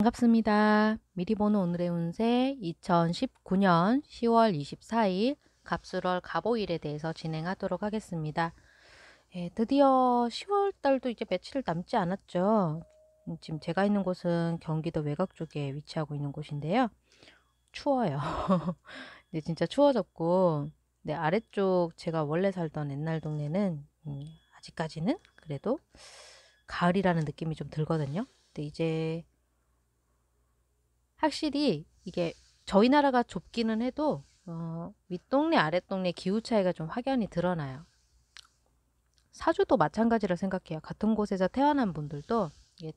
반갑습니다. 미리 보는 오늘의 운세 2019년 10월 24일 갑수월 갑오일에 대해서 진행하도록 하겠습니다. 예, 드디어 10월 달도 이제 며칠 남지 않았죠. 지금 제가 있는 곳은 경기도 외곽 쪽에 위치하고 있는 곳인데요. 추워요. 근데 진짜 추워졌고 네, 아래쪽 제가 원래 살던 옛날 동네는 음, 아직까지는 그래도 가을이라는 느낌이 좀 들거든요. 근데 이제 확실히 이게 저희 나라가 좁기는 해도 어, 윗동네 아랫동네 기후 차이가 좀 확연히 드러나요. 사주도 마찬가지라 생각해요. 같은 곳에서 태어난 분들도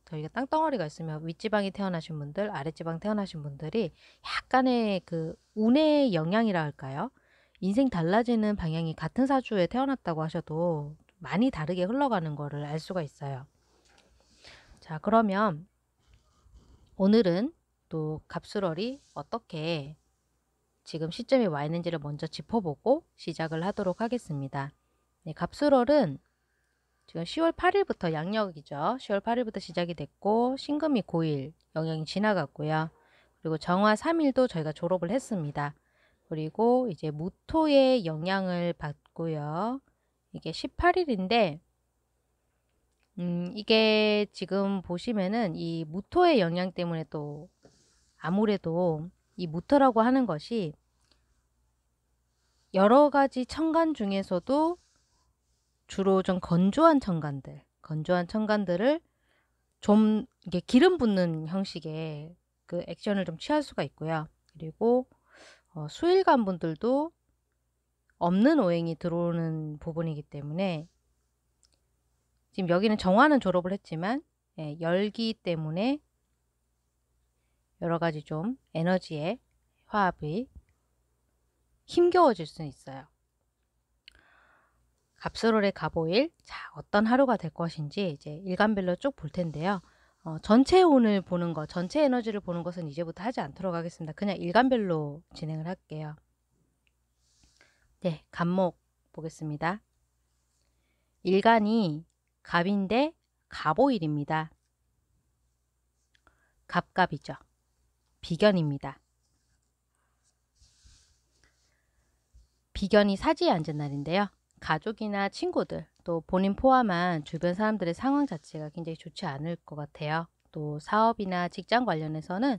저희가 땅덩어리가 있으면 윗지방이 태어나신 분들, 아랫지방 태어나신 분들이 약간의 그 운의 영향이라 할까요? 인생 달라지는 방향이 같은 사주에 태어났다고 하셔도 많이 다르게 흘러가는 거를 알 수가 있어요. 자, 그러면 오늘은 또 갑술월이 어떻게 지금 시점에 와 있는지를 먼저 짚어보고 시작을 하도록 하겠습니다. 네, 갑술월은 지금 10월 8일부터 양력이죠. 10월 8일부터 시작이 됐고 신금이 9일 영향이 지나갔고요. 그리고 정화 3일도 저희가 졸업을 했습니다. 그리고 이제 무토의 영향을 받고요. 이게 18일인데 음, 이게 지금 보시면은 이 무토의 영향 때문에 또 아무래도 이 무터라고 하는 것이 여러 가지 청간 중에서도 주로 좀 건조한 청간들, 건조한 청간들을 좀 이게 기름 붓는 형식의 그 액션을 좀 취할 수가 있고요. 그리고 어, 수일간 분들도 없는 오행이 들어오는 부분이기 때문에 지금 여기는 정화는 졸업을 했지만 예, 열기 때문에 여러 가지 좀 에너지의 화합이 힘겨워질 수는 있어요. 갑스월의 갑오일, 자, 어떤 하루가 될 것인지 이제 일간별로 쭉 볼 텐데요. 어, 전체 운을 보는 것, 전체 에너지를 보는 것은 이제부터 하지 않도록 하겠습니다. 그냥 일간별로 진행을 할게요. 네, 갑목 보겠습니다. 일간이 갑인데 갑오일입니다. 갑갑이죠. 비견입니다. 비견이 사지에 앉은 날인데요. 가족이나 친구들, 또 본인 포함한 주변 사람들의 상황 자체가 굉장히 좋지 않을 것 같아요. 또 사업이나 직장 관련해서는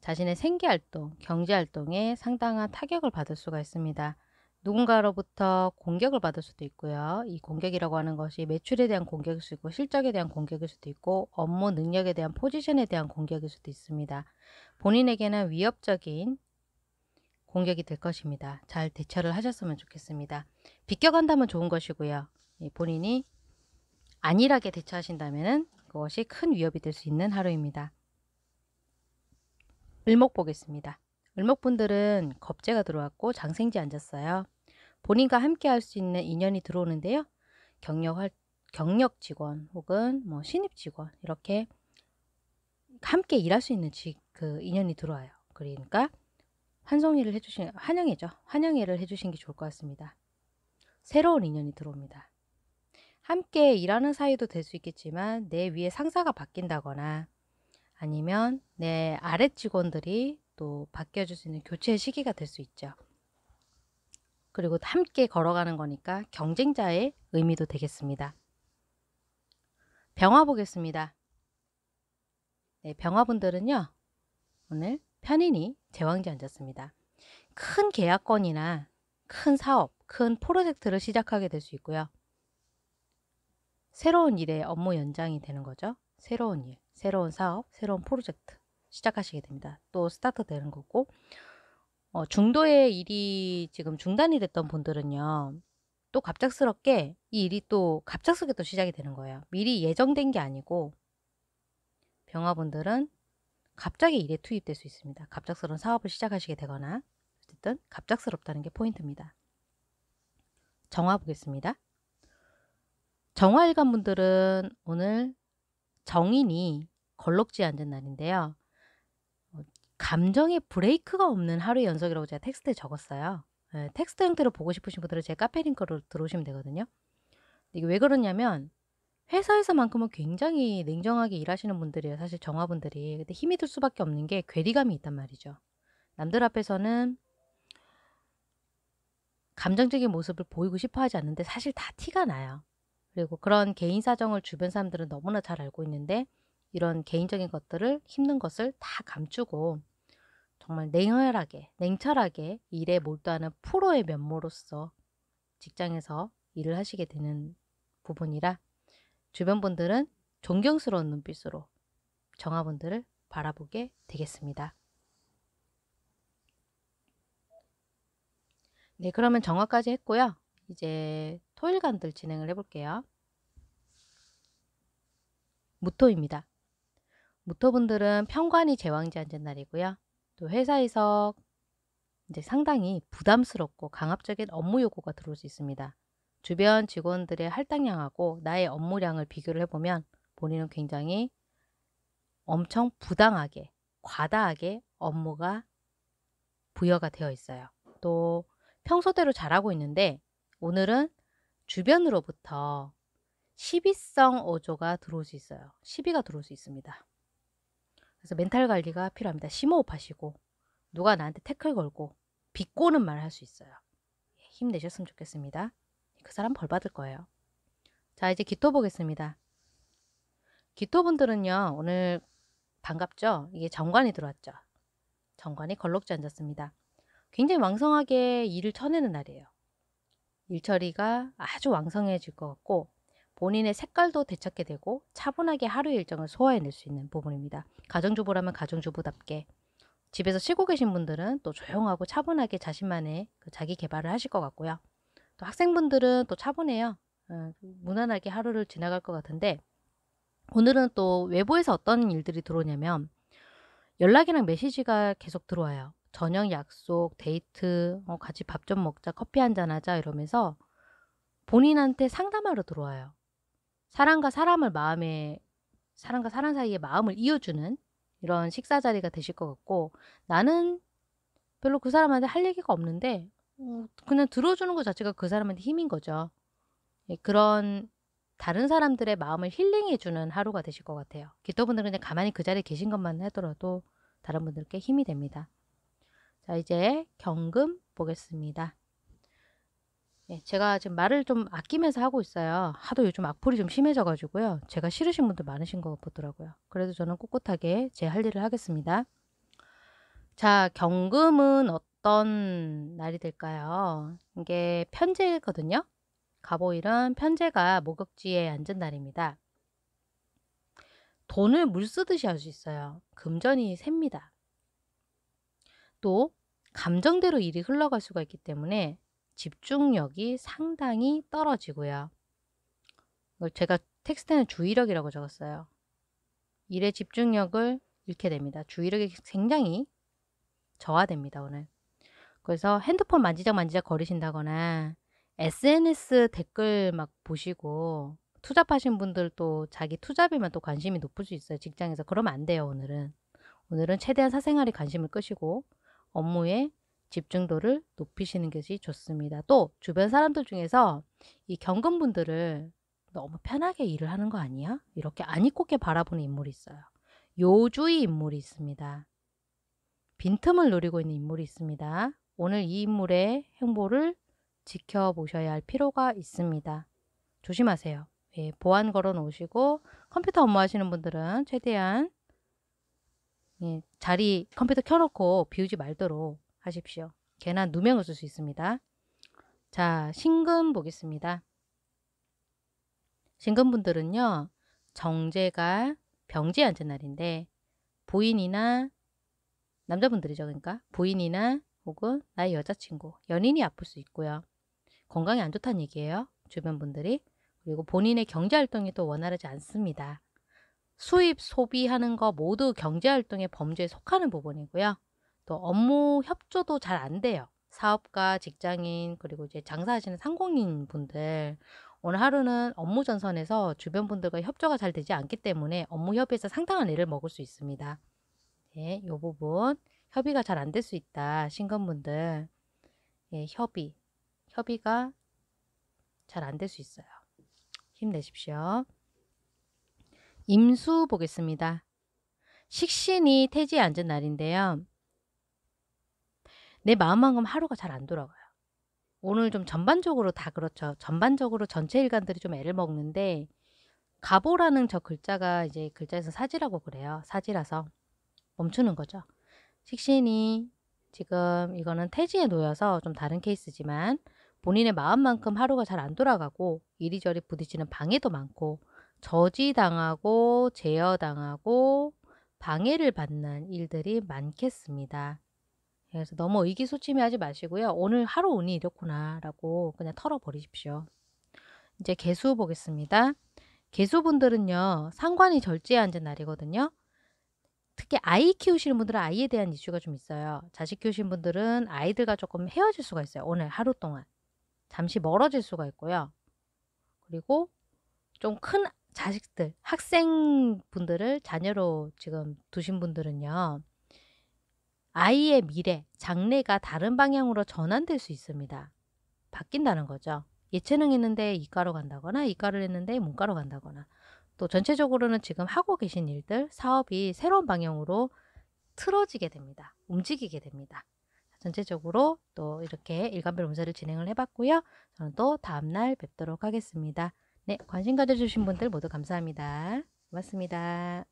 자신의 생계 활동, 경제 활동에 상당한 타격을 받을 수가 있습니다. 누군가로부터 공격을 받을 수도 있고요. 이 공격이라고 하는 것이 매출에 대한 공격일 수도 있고 실적에 대한 공격일 수도 있고 업무 능력에 대한 포지션에 대한 공격일 수도 있습니다. 본인에게는 위협적인 공격이 될 것입니다. 잘 대처를 하셨으면 좋겠습니다. 비껴간다면 좋은 것이고요. 본인이 안일하게 대처하신다면 그것이 큰 위협이 될 수 있는 하루입니다. 을목 보겠습니다. 을목분들은 겁재가 들어왔고 장생지 앉았어요. 본인과 함께 할 수 있는 인연이 들어오는데요. 경력, 활, 경력 직원 혹은 뭐 신입 직원 이렇게 함께 일할 수 있는 직, 그 인연이 들어와요. 그러니까 환송일을 해주신 환영이죠. 환영일을 해주신 게 좋을 것 같습니다. 새로운 인연이 들어옵니다. 함께 일하는 사이도 될 수 있겠지만 내 위에 상사가 바뀐다거나 아니면 내 아래 직원들이 또 바뀌어줄 수 있는 교체 시기가 될 수 있죠. 그리고 함께 걸어가는 거니까 경쟁자의 의미도 되겠습니다. 병화 보겠습니다. 네, 병화분들은요. 오늘 편인이 제왕제 앉았습니다. 큰 계약권이나 큰 사업, 큰 프로젝트를 시작하게 될 수 있고요. 새로운 일의 업무 연장이 되는 거죠. 새로운 일, 새로운 사업, 새로운 프로젝트 시작하시게 됩니다. 또 스타트 되는 거고 어, 중도의 일이 지금 중단이 됐던 분들은요. 또 갑작스럽게 이 일이 또 갑작스럽게 또 시작이 되는 거예요. 미리 예정된 게 아니고 병화분들은 갑자기 일에 투입될 수 있습니다. 갑작스러운 사업을 시작하시게 되거나 어쨌든 갑작스럽다는 게 포인트입니다. 정화 보겠습니다. 정화일관 분들은 오늘 정인이 걸럭지에 앉은 날인데요. 감정의 브레이크가 없는 하루의 연속이라고 제가 텍스트에 적었어요. 예, 텍스트 형태로 보고 싶으신 분들은 제 카페 링크로 들어오시면 되거든요. 이게 왜 그러냐면 회사에서만큼은 굉장히 냉정하게 일하시는 분들이에요. 사실 정화분들이. 근데 힘이 들 수밖에 없는 게 괴리감이 있단 말이죠. 남들 앞에서는 감정적인 모습을 보이고 싶어 하지 않는데 사실 다 티가 나요. 그리고 그런 개인 사정을 주변 사람들은 너무나 잘 알고 있는데 이런 개인적인 것들을 힘든 것을 다 감추고 정말 냉혈하게 냉철하게 일에 몰두하는 프로의 면모로서 직장에서 일을 하시게 되는 부분이라 주변 분들은 존경스러운 눈빛으로 정화분들을 바라보게 되겠습니다. 네, 그러면 정화까지 했고요. 이제 토일간들 진행을 해볼게요. 무토입니다. 모터분들은 평관이 제왕지한제 날이고요. 또 회사에서 이제 상당히 부담스럽고 강압적인 업무 요구가 들어올 수 있습니다. 주변 직원들의 할당량하고 나의 업무량을 비교를 해보면 본인은 굉장히 엄청 부당하게, 과다하게 업무가 부여가 되어 있어요. 또 평소대로 잘하고 있는데 오늘은 주변으로부터 시비성 어조가 들어올 수 있어요. 시비가 들어올 수 있습니다. 그래서 멘탈 관리가 필요합니다. 심호흡 하시고 누가 나한테 태클 걸고 비꼬는 말 할 수 있어요. 예, 힘내셨으면 좋겠습니다. 그 사람 벌 받을 거예요. 자 이제 기토 보겠습니다. 기토분들은요 오늘 반갑죠? 이게 정관이 들어왔죠. 정관이 걸럭지 앉았습니다. 굉장히 왕성하게 일을 쳐내는 날이에요. 일처리가 아주 왕성해질 것 같고 본인의 색깔도 되찾게 되고 차분하게 하루 일정을 소화해낼 수 있는 부분입니다. 가정주부라면 가정주부답게 집에서 쉬고 계신 분들은 또 조용하고 차분하게 자신만의 그 자기 개발을 하실 것 같고요. 또 학생분들은 또 차분해요. 어, 무난하게 하루를 지나갈 것 같은데 오늘은 또 외부에서 어떤 일들이 들어오냐면 연락이랑 메시지가 계속 들어와요. 저녁 약속, 데이트, 어, 같이 밥 좀 먹자, 커피 한잔 하자 이러면서 본인한테 상담하러 들어와요. 사람과 사람을 마음에 사람과 사람 사이의 마음을 이어주는 이런 식사 자리가 되실 것 같고 나는 별로 그 사람한테 할 얘기가 없는데 어, 그냥 들어주는 것 자체가 그 사람한테 힘인 거죠. 예, 그런 다른 사람들의 마음을 힐링해주는 하루가 되실 것 같아요. 기토분들은 그냥 가만히 그 자리에 계신 것만 하더라도 다른 분들께 힘이 됩니다. 자 이제 경금 보겠습니다. 예, 제가 지금 말을 좀 아끼면서 하고 있어요. 하도 요즘 악플이 좀 심해져가지고요. 제가 싫으신 분들 많으신 것같더라고요 그래도 저는 꿋꿋하게 제 할 일을 하겠습니다. 자, 경금은 어떤 날이 될까요? 이게 편제거든요. 갑오일은 편제가 목욕지에 앉은 날입니다. 돈을 물 쓰듯이 할 수 있어요. 금전이 셉니다. 또 감정대로 일이 흘러갈 수가 있기 때문에 집중력이 상당히 떨어지고요. 이걸 제가 텍스트는 에 주의력이라고 적었어요. 일의 집중력을 잃게 됩니다. 주의력이 굉장히 저하됩니다, 오늘. 그래서 핸드폰 만지작 만지작 거리신다거나 SNS 댓글 막 보시고 투잡하신 분들 도 자기 투잡이면 또 관심이 높을 수 있어요. 직장에서. 그러면 안 돼요, 오늘은. 오늘은 최대한 사생활에 관심을 끄시고 업무에 집중도를 높이시는 것이 좋습니다. 또 주변 사람들 중에서 이 경금분들을 너무 편하게 일을 하는 거 아니야? 이렇게 안 입고게 바라보는 인물이 있어요. 요주의 인물이 있습니다. 빈틈을 노리고 있는 인물이 있습니다. 오늘 이 인물의 행보를 지켜보셔야 할 필요가 있습니다. 조심하세요. 예, 보안 걸어 놓으시고 컴퓨터 업무 하시는 분들은 최대한 예, 자리 컴퓨터 켜놓고 비우지 말도록 하십시오. 개나 누명을 쓸 수 있습니다. 자, 신금 보겠습니다. 신금분들은요. 정제가 병지 앉은 날인데 부인이나 남자분들이죠. 그러니까 부인이나 혹은 나의 여자친구, 연인이 아플 수 있고요. 건강이 안 좋다는 얘기예요. 주변 분들이. 그리고 본인의 경제활동이 또 원활하지 않습니다. 수입, 소비하는 거 모두 경제활동의 범죄에 속하는 부분이고요. 또 업무 협조도 잘 안 돼요. 사업가, 직장인, 그리고 이제 장사하시는 상공인 분들. 오늘 하루는 업무 전선에서 주변 분들과 협조가 잘 되지 않기 때문에 업무 협의에서 상당한 일을 먹을 수 있습니다. 예, 요 부분 협의가 잘 안 될 수 있다. 신건분들. 예, 협의. 협의가 잘 안 될 수 있어요. 힘내십시오. 임수 보겠습니다. 식신이 태지에 앉은 날인데요. 내 마음만큼 하루가 잘 안 돌아가요. 오늘 좀 전반적으로 다 그렇죠. 전반적으로 전체 일간들이 좀 애를 먹는데 가보라는 저 글자가 이제 글자에서 사지라고 그래요. 사지라서 멈추는 거죠. 식신이 지금 이거는 태지에 놓여서 좀 다른 케이스지만 본인의 마음만큼 하루가 잘 안 돌아가고 이리저리 부딪히는 방해도 많고 저지당하고 제어당하고 방해를 받는 일들이 많겠습니다. 예, 그래서 너무 의기소침해하지 마시고요. 오늘 하루 운이 이렇구나라고 그냥 털어버리십시오. 이제 개수 보겠습니다. 개수분들은요. 상관이 절제에 앉은 날이거든요. 특히 아이 키우시는 분들은 아이에 대한 이슈가 좀 있어요. 자식 키우신 분들은 아이들과 조금 헤어질 수가 있어요. 오늘 하루 동안. 잠시 멀어질 수가 있고요. 그리고 좀 큰 자식들, 학생분들을 자녀로 지금 두신 분들은요. 아이의 미래, 장래가 다른 방향으로 전환될 수 있습니다. 바뀐다는 거죠. 예체능 했는데 이과로 간다거나 이과를 했는데 문과로 간다거나 또 전체적으로는 지금 하고 계신 일들, 사업이 새로운 방향으로 틀어지게 됩니다. 움직이게 됩니다. 전체적으로 또 이렇게 일간별 운세를 진행을 해봤고요. 저는 또 다음날 뵙도록 하겠습니다. 네, 관심 가져주신 분들 모두 감사합니다. 고맙습니다.